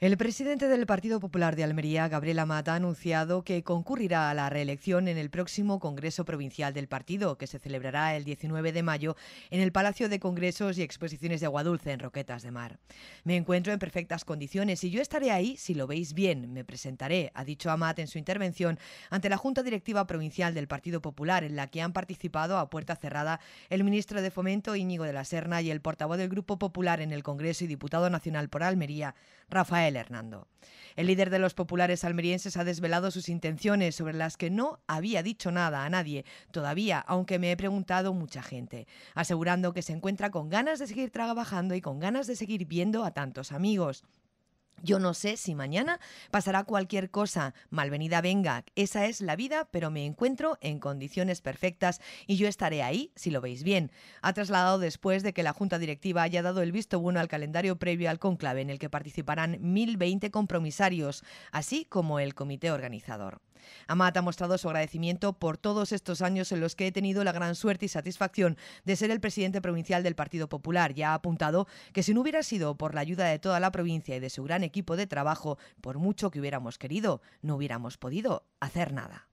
El presidente del Partido Popular de Almería, Gabriel Amat, ha anunciado que concurrirá a la reelección en el próximo Congreso Provincial del Partido, que se celebrará el 19 de mayo en el Palacio de Congresos y Exposiciones de Agua Dulce en Roquetas de Mar. Me encuentro en perfectas condiciones y yo estaré ahí si lo veis bien. Me presentaré, ha dicho Amat en su intervención ante la Junta Directiva Provincial del Partido Popular, en la que han participado a puerta cerrada el ministro de Fomento, Íñigo de la Serna, y el portavoz del Grupo Popular en el Congreso y diputado nacional por Almería, Rafael el Hernando. El líder de los populares almerienses ha desvelado sus intenciones sobre las que no había dicho nada a nadie todavía, aunque me he preguntado mucha gente, asegurando que se encuentra con ganas de seguir trabajando y con ganas de seguir viendo a tantos amigos. Yo no sé si mañana pasará cualquier cosa, malvenida venga, esa es la vida, pero me encuentro en condiciones perfectas y yo estaré ahí si lo veis bien. Ha trasladado después de que la Junta Directiva haya dado el visto bueno al calendario previo al conclave en el que participarán 1.020 compromisarios, así como el comité organizador. Amat ha mostrado su agradecimiento por todos estos años en los que he tenido la gran suerte y satisfacción de ser el presidente provincial del Partido Popular y ha apuntado que si no hubiera sido por la ayuda de toda la provincia y de su gran equipo de trabajo, por mucho que hubiéramos querido, no hubiéramos podido hacer nada.